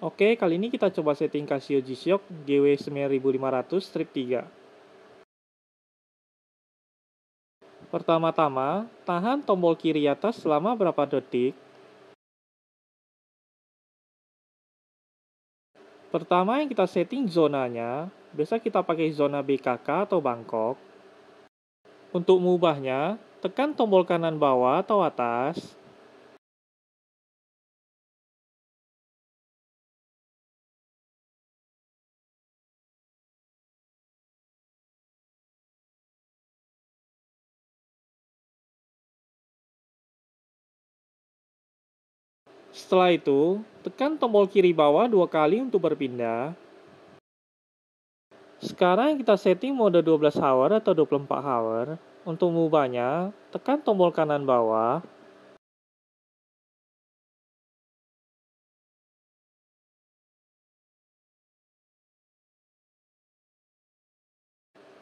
Oke, kali ini kita coba setting Casio G-Shock GW9500 strip 3. Pertama-tama, tahan tombol kiri atas selama berapa detik. Pertama yang kita setting zonanya, biasa kita pakai zona BKK atau Bangkok. Untuk mengubahnya, tekan tombol kanan bawah atau atas, Setelah itu, tekan tombol kiri bawah dua kali untuk berpindah. Sekarang kita setting mode 12 hour atau 24 hour. Untuk mengubahnya tekan tombol kanan bawah.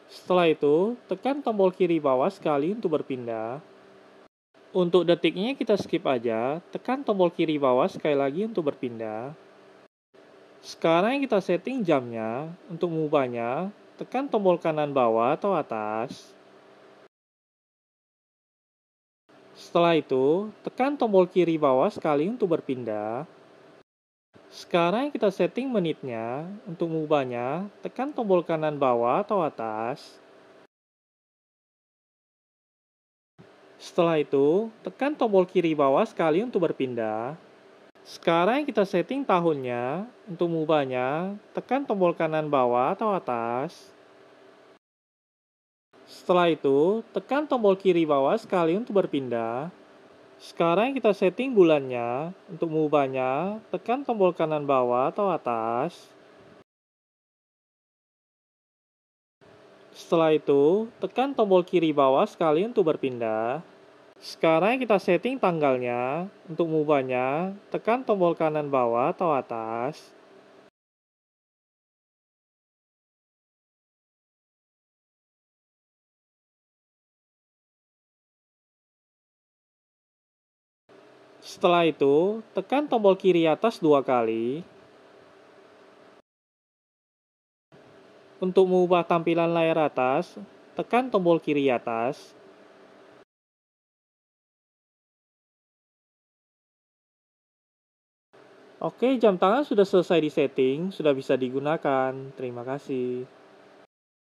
Setelah itu, tekan tombol kiri bawah sekali untuk berpindah. Untuk detiknya kita skip aja, tekan tombol kiri bawah sekali lagi untuk berpindah. Sekarang kita setting jamnya, untuk mengubahnya, tekan tombol kanan bawah atau atas. Setelah itu, tekan tombol kiri bawah sekali untuk berpindah. Sekarang kita setting menitnya, untuk mengubahnya, tekan tombol kanan bawah atau atas. Setelah itu, tekan tombol kiri bawah sekali untuk berpindah. Sekarang kita setting tahunnya, untuk mengubahnya tekan tombol kanan bawah atau atas. Setelah itu, tekan tombol kiri bawah sekali untuk berpindah. Sekarang kita setting bulannya, untuk mengubahnya tekan tombol kanan bawah atau atas. Setelah itu, tekan tombol kiri bawah sekali untuk berpindah. Sekarang kita setting tanggalnya. Untuk mengubahnya, tekan tombol kanan bawah atau atas. Setelah itu, tekan tombol kiri atas dua kali. Untuk mengubah tampilan layar atas, tekan tombol kiri atas, Oke, jam tangan sudah selesai disetting, sudah bisa digunakan. Terima kasih.